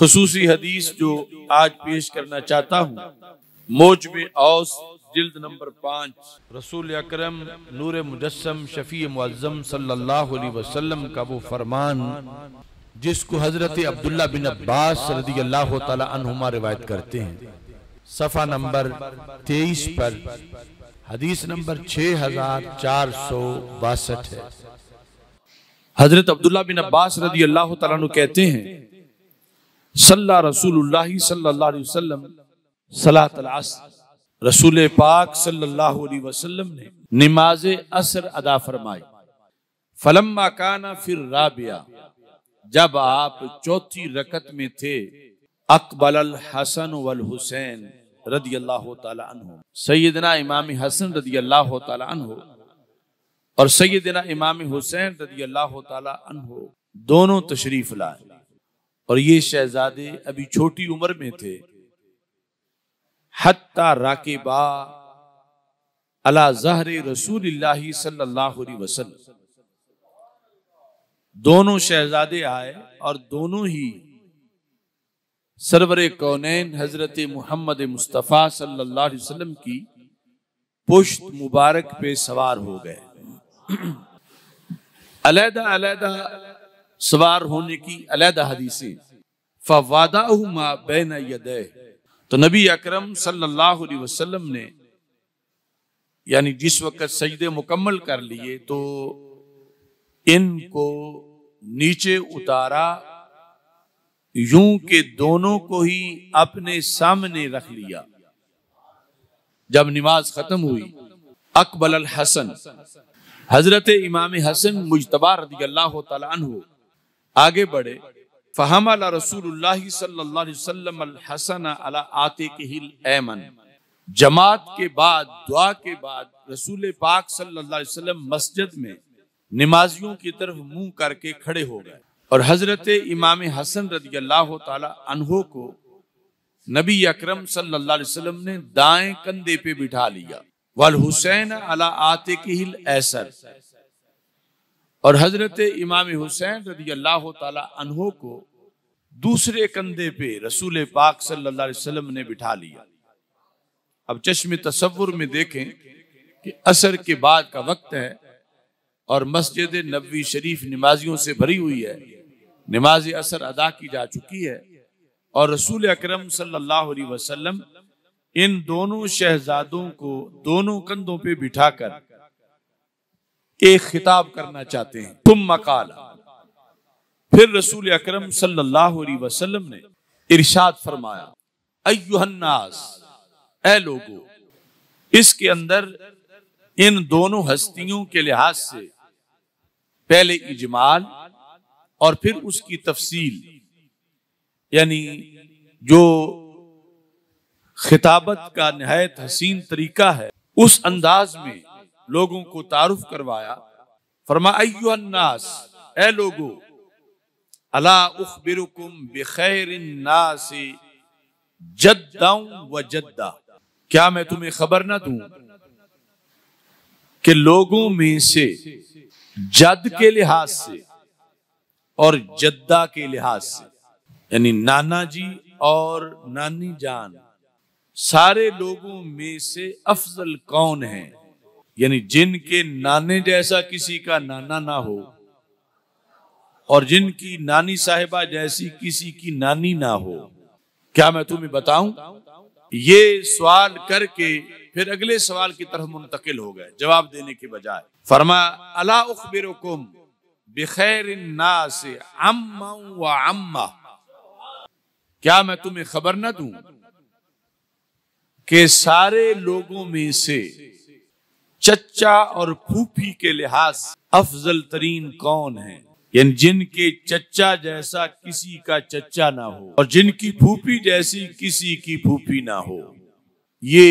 खसूसी हदीस जो आज पेश करना चाहता हूँ मोज में औस जिल्द नंबर पाँच रसूल अक्रम नूर मुजस्म शफी मुआजम सल्लल्लाहु अलैहि वसल्लम का वो फरमान जिसको हजरत अब्दुल्ला बिन अब्बास रदी अल्लाह तुमा रिवायत करते हैं सफ़ा नंबर तेईस पर हदीस नंबर छह हजार चार सौ बासठ है हजरत अब्दुल्ला बिन अब्बास रदी अल्लाह कहते हैं सल्ला रसूलुल्लाह सल्लल्लाहु अलैहि वसल्लम सलात रसूल पाक सल्लल्लाहु अलैहि वसल्लम ने नमाज असर अदा फरमाई फलम्मा काना फिर राबिया जब आप चौथी रकत में थे अकबल अल हसन वल हुसैन रदी अल्लाह तु सैदना इमाम हसन रदी अल्लाह तु और सैदना इमाम हुसैन रदी अल्लाह तु दोनों तशरीफ लाए और ये शहजादे अभी छोटी उम्र में थे हत्ता राकेबा अला जहर रसूल सल्लल्लाहु अलैहि वसल्लम दोनों शहजादे आए और दोनों ही सरवर कौनैन हजरत मोहम्मद मुस्तफ़ा सल्लल्लाहु अलैहि वसल्लम की पुश्त मुबारक पे सवार हो गए अलहदा अलहदा सवार होने की अलहदा हदीसें फवादा बेन तो नबी अक्रम सल्लल्लाहु ने यानी जिस वक्त सजदे मुकम्मल कर लिए तो इनको नीचे उतारा यूं के दोनों को ही अपने सामने रख लिया जब नमाज खत्म हुई अकबल हसन हजरत इमाम हसन मुजतबा रदी अल्लाह तला आगे बढ़े फहम अला रसूल सल्लासन अला आते ऐमन जमात के बाद दुआ के बाद रसूल पाक सल्लल्लाहु अलैहि वसल्लम मस्जिद में नमाजियों की तरफ मुंह करके खड़े हो गए और हजरत इमाम हसन रदी अल्लाह तहो को नबी अक्रम सल्लाम ने दाएं कंधे पे बिठा लिया वाल हुसैन अला आते के हिल ऐसर और हजरत इमाम हुसैन रदी अल्लाह तहों को दूसरे कंधे पे रसूल पाक सल्लल्लाहु अलैहि वसल्लम ने बिठा लिया अब चश्मे तस्वुर में देखें कि असर के बाद का वक्त है और मस्जिद नबी शरीफ नमाजियों से भरी हुई है नमाज असर अदा की जा चुकी है और रसूल अक्रम सला इन दोनों शहजादों को दोनों कंधों पे बिठाकर एक खिताब करना चाहते हैं तुम मकाला फिर रसूल अक्रम सलम ने इर्शाद फरमाया ए लोगो इसके अंदर इन दोनों हस्तियों के लिहाज से पहले इजमाल और फिर उसकी तफसील यानी जो खिताबत का नहायत हसीन तरीका है उस अंदाज में लोगों को तारुफ करवाया फरमास ए लोगो अला बेखैर जद्दा व जद्दा क्या मैं तुम्हें खबर ना दू कि लोगों में से जद के लिहाज से और जद्दा के लिहाज से यानी नाना जी और नानी जान सारे लोगों में से अफजल कौन है यानी जिनके नाने जैसा किसी का नाना ना हो और जिनकी नानी साहिबा जैसी किसी की नानी ना हो क्या मैं तुम्हें बताऊं ये सवाल करके फिर अगले सवाल की तरफ मुंतकिल हो गए जवाब देने के बजाय फरमा अला उखबिर बिखैर नास अम्मा अम्मा क्या मैं तुम्हें खबर ना दू के सारे लोगों में से चचा और फूफी के लिहाज अफजल तरीन कौन है यानी जिनके चचा जैसा किसी का चचा ना हो और जिनकी फूफी जैसी किसी की फूफी ना हो ये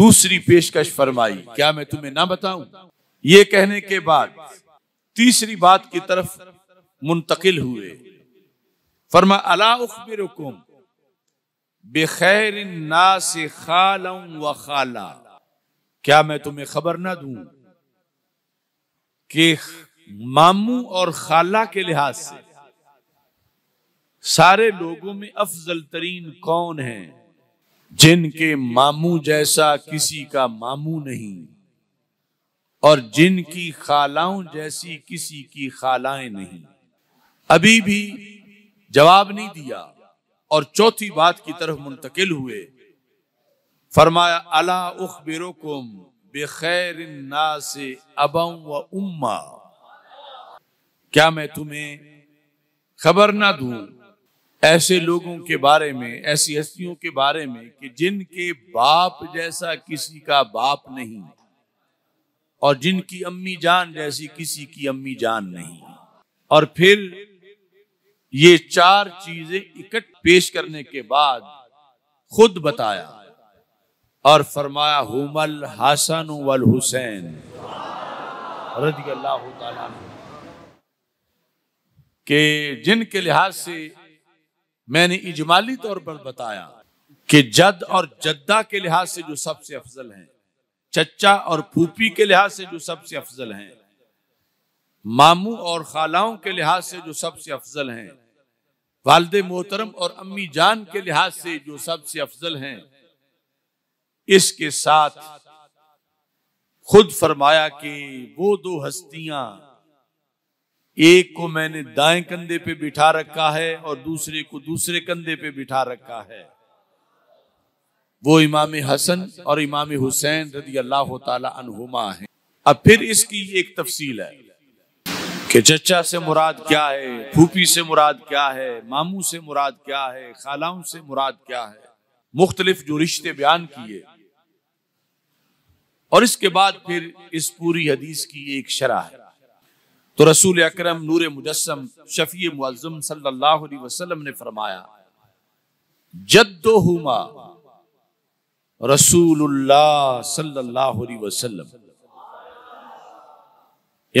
दूसरी पेशकश फरमाई क्या मैं तुम्हें ना बताऊं ये कहने के बाद तीसरी बात की तरफ मुंतकिल हुए फरमा अला बेखैर से खाला व खाला क्या मैं तुम्हें खबर ना दूं कि मामू और खाला के लिहाज से सारे लोगों में अफजल तरीन कौन है जिनके मामू जैसा किसी का मामू नहीं और जिनकी खालाओं जैसी किसी की खालाएं नहीं अभी भी जवाब नहीं दिया और चौथी बात की तरफ मुंतकिल हुए फरमाया अला उखबिरुकुम बेखैर ना से अब उम्मा क्या मैं तुम्हें खबर ना दू ऐसे लोगों के बारे में ऐसी हस्तियों के बारे में कि जिनके बाप जैसा किसी का बाप नहीं और जिनकी अम्मी जान जैसी किसी की अम्मी जान नहीं और फिर ये चार चीजें इकट्ठ पेश करने के बाद खुद बताया और फरमाया हुमल हसन वल हुसैन के जिनके लिहाज से मैंने इजमाली तौर पर बताया कि जद और जद्दा के लिहाज से जो सबसे अफजल हैं चचा और फूफी के लिहाज से जो सबसे अफजल हैं मामू और खालाओं के लिहाज से जो सबसे अफजल हैं वालदे मोहतरम और अम्मी जान के लिहाज से जो सबसे अफजल हैं इसके साथ खुद फरमाया कि वो दो हस्तियां एक को मैंने दाएं कंधे पे बिठा रखा है और दूसरे को दूसरे कंधे पे बिठा रखा है वो इमाम हसन और इमाम हुसैन रदी अल्लाह तुमा है अब फिर इसकी एक तफसील है कि चचा से मुराद क्या है फूफी से मुराद क्या है मामू से मुराद क्या है खालाओं से मुराद क्या है मुख्तलिफ जो रिश्ते बयान किए और इसके बाद फिर इस पूरी हदीस की एक शरह है तो रसूल अकरम नूर मुजस्म शफी मुआजम सल्लल्लाहु अलैहि वसल्लम ने फरमाया जद्दो हुमा रसूलुल्लाह सल्लल्लाहु अलैहि वसल्लम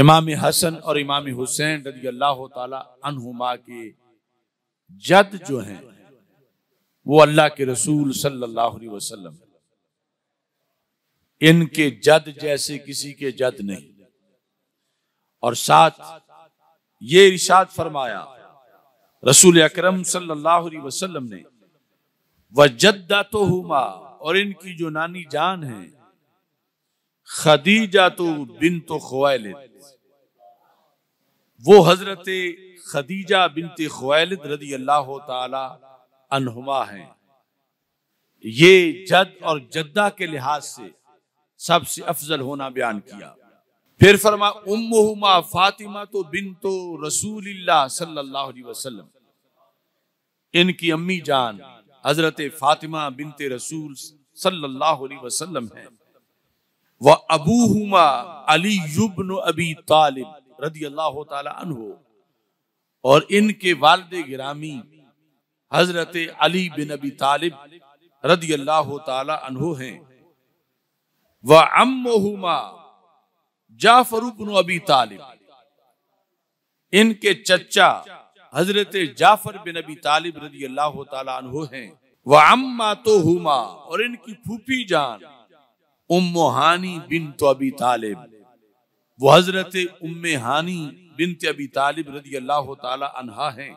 इमाम हसन और इमाम हुसैन रजी अल्लाह तहुमा के जद जो हैं वो अल्लाह के रसूल सल्लल्लाहु अलैहि वसल्लम है इनके जद जैसे किसी के जद नहीं और साथ ये इशाद फरमाया रसूल अकरम सल्लल्लाहु अलैहि वसल्लम ने तो हुमा और इनकी जो नानी जान है खदीजा तो बिन तो खुआलिद वो हजरत खदीजा बिनते ख्वालिद रदी अल्लाह तुमा है ये जद और जद्दा के लिहाज से सबसे अफजल होना बयान किया फिर फरमा उम्मा फातिमा तो बिन तो रसूल सल्लल्लाहु वसल्लम इनकी अम्मी जान हजरत फातिमा बिनते रसूल सल्लल्लाहु अलैहि वसल्लम है वह अबूहुमा अली युबन अबी तालिब रदी अल्लाह तहो और इनके वालद गिरामी हजरत अली बिन अबी तालिब रदी अल्लाह तहो हैं व अम्मा जाफरूबन अबी तालिब इनके चचा हजरत जाफर बिन अबी तालिब रजी अल्लाह तु हैं वह अम्मा तो हुमा और इनकी फूफी जान उम्मोहानी बिन तो अबी तालिब वो हजरत उम्मे हानी बिन अबी तालिब रजी अल्लाह तहा हैं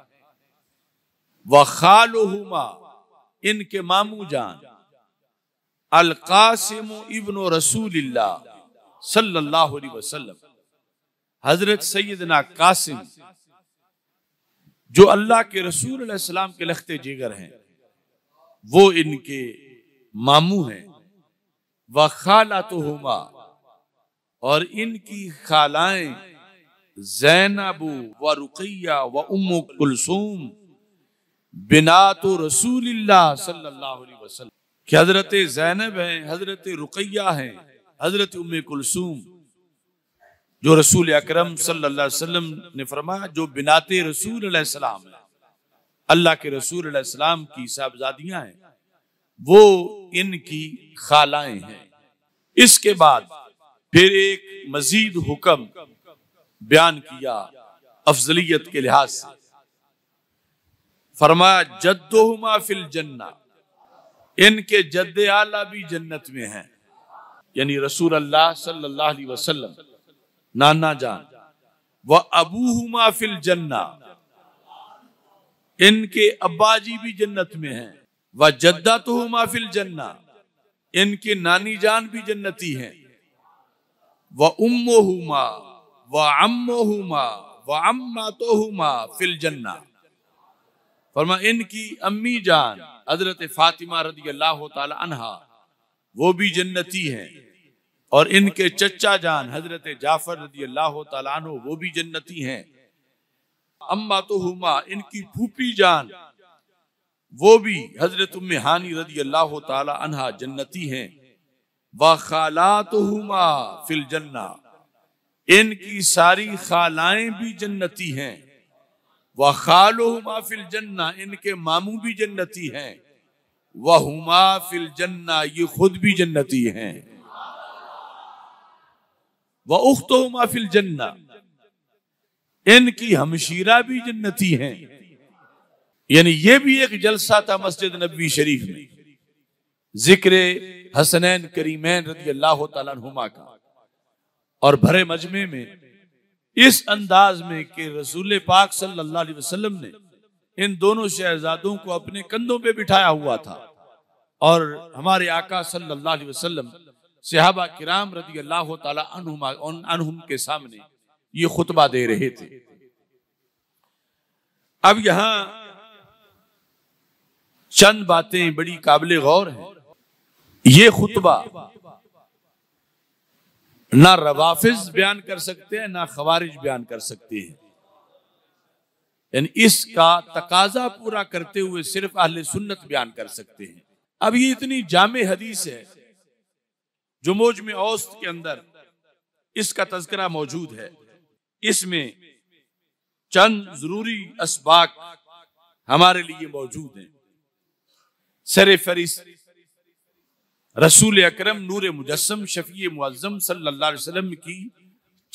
खालो खाल इनके मामू जान अलकासिम इबन रसूल सल्लल्लाहु अलैहि वसल्लम हजरत सैदना कासिम जो अल्लाह के रसूल के लखते जिगर हैं वो इनके मामू हैं व खाला तो हुमा और इनकी खालाएं जैनबू व रुकैया व उम कुलसूम बिना तो रसूल सल्लल्लाहु अलैहि कि हजरत जैनब हैं हजरत रुकैया हैं हजरत उम कुलसूम जो रसूल अकरम सल्लाम ने फरमाया जो बिनाते रसूल सलाम अल्लाह के रसूल सलाम की साहबजादियां हैं वो इनकी खालाएं हैं इसके बाद फिर एक मजीद हुक्म बयान किया अफजलियत के लिहाज से फरमाया जद्दोहुमा फिल जन्ना इनके जद्द आला भी जन्नत में हैं यानी रसूल अल्लाह सल्लल्लाहु अलैहि वसल्लम नाना जान व अबू फिल जन्ना इनके अब्बाजी भी जन्नत में हैं व जद्दा तो हुमा फिल जन्ना इनके नानी जान भी जन्नती हैं व उम्मो हुमा व अम्मो हुमा व अम्मा तो हुमा फिल जन्ना फरमा इनकी अम्मी जान हजरत फातिमा रदी अल्लाह तहा वो भी जन्नती है और इनके चचा जान हजरत जाफर रदी अल्लाह तु वो भी जन्नती हैं अम्मा तो हुमा इनकी फूफी जान वो भी हजरत उम्मानी रदी अल्लाह तहा जन्नती हैं व खाला तो हुमा फिल जन्ना इनकी सारी खालाएं भी जन्नती हैं व खालो माफिल जन्ना इनके मामू भी जन्नती हैं वह हुमाफिल फिल जन्ना ये खुद भी जन्नती हैं वह तो माफिल जन्ना इनकी हमशीरा भी जन्नती हैं यानी ये भी एक जलसा था मस्जिद नबी शरीफ में जिक्र हसनैन करीमैन रजी अल्लाह तुमा का और भरे मजमे में इस अंदाज में कि रसूल पाक सल्लल्लाहु अलैहि वसल्लम ने इन दोनों शहजादों को अपने कंधों पे बिठाया हुआ था और हमारे आका सल्लल्लाहु अलैहि वसल्लम सहाबा किराम रदी अल्लाह तहुम के सामने ये खुतबा दे रहे थे अब यहां चंद बातें बड़ी काबिल गौर है ये खुतबा ना रवाफिज बयान कर सकते हैं ना खवारिज बयान कर सकते हैं यानी इसका तकाजा पूरा करते हुए सिर्फ अहल सुन्नत बयान कर सकते हैं अब ये इतनी जाम हदीस है जो मोज में औस्त के अंदर इसका तस्करा मौजूद है इसमें चंद जरूरी इसबाक हमारे लिए मौजूद हैं सर फरिस्त रसूल अकरम नूर मुजस्म शफी मुआजम सल्लाम की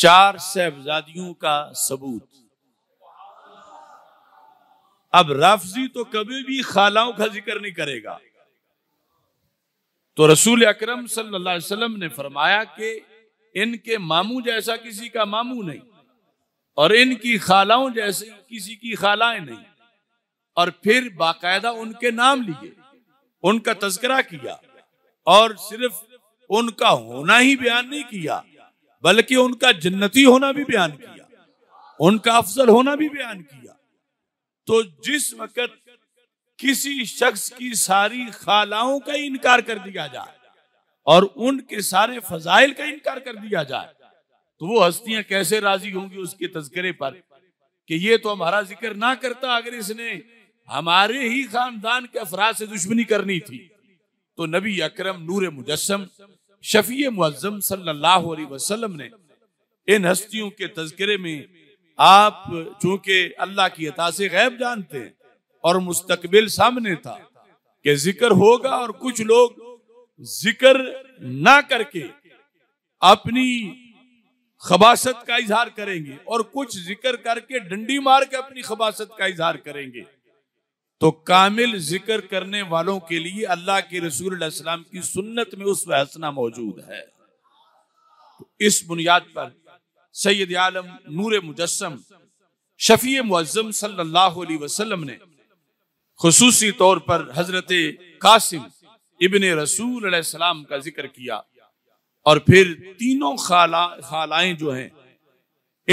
चार साहबजादियों का सबूत अब राफजी तो कभी भी खालाओं का जिक्र नहीं करेगा तो रसूल अकरम सल्लल्लाहु ने फरमाया कि इनके मामू जैसा किसी का मामू नहीं और इनकी खालाओं जैसे किसी की खालाएं नहीं और फिर बाकायदा उनके नाम लिए उनका तस्करा किया और सिर्फ उनका होना ही बयान नहीं किया बल्कि उनका जन्नती होना भी बयान किया उनका अफजल होना भी बयान किया तो जिस वक्त किसी शख्स की सारी खालाओं का इनकार कर दिया जाए और उनके सारे फजाइल का इनकार कर दिया जाए तो वो हस्तियां कैसे राजी होंगी उसके तस्करे पर कि ये तो हमारा जिक्र ना करता अगर इसने हमारे ही खानदान के अफराज से दुश्मनी करनी थी तो नबी अकरम नूर मुजस्म शफी मुआजम सल्लल्लाहु ने इन हस्तियों के तस्करे में आप चूंकि अल्लाह की अता से गैब जानते हैं और मुस्तकबिल सामने था कि जिक्र होगा और कुछ लोग जिक्र ना करके अपनी खबासत का इजहार करेंगे और कुछ जिक्र करके डंडी मार के अपनी खबासत का इजहार करेंगे तो कामिल जिक्र करने वालों के लिए अल्लाह के रसूल की सुन्नत में उस हसना मौजूद है तो इस बुनियाद पर सैयद आलम नूर मुजस्म शफी मुजम सल्लाम ने खसूसी तौर पर हजरत कासिम इबन रसूल सलाम का जिक्र किया और फिर तीनों खाला खालाएं जो हैं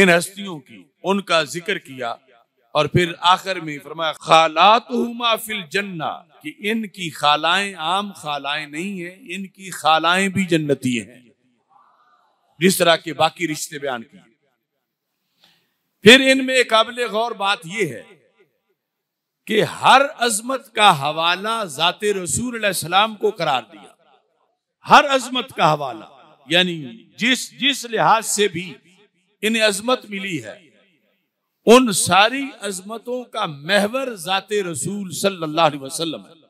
इन हस्तियों की उनका जिक्र किया और फिर आखिर में फरमाया खालात हुमा फिल जन्ना कि इनकी खालाएं आम खालाएं नहीं है इनकी खालाएं भी जन्नती हैं जिस तरह के बाकी रिश्ते बयान किए फिर इनमें काबिल गौर बात यह है कि हर अजमत का हवाला जात रसूल सलाम को करार दिया हर अजमत का हवाला यानी जिस जिस लिहाज से भी इन्हें अजमत मिली है उन सारी अजमतों का महवर ज़ात रसूल सल्लल्लाहु अलैहि वसल्लम है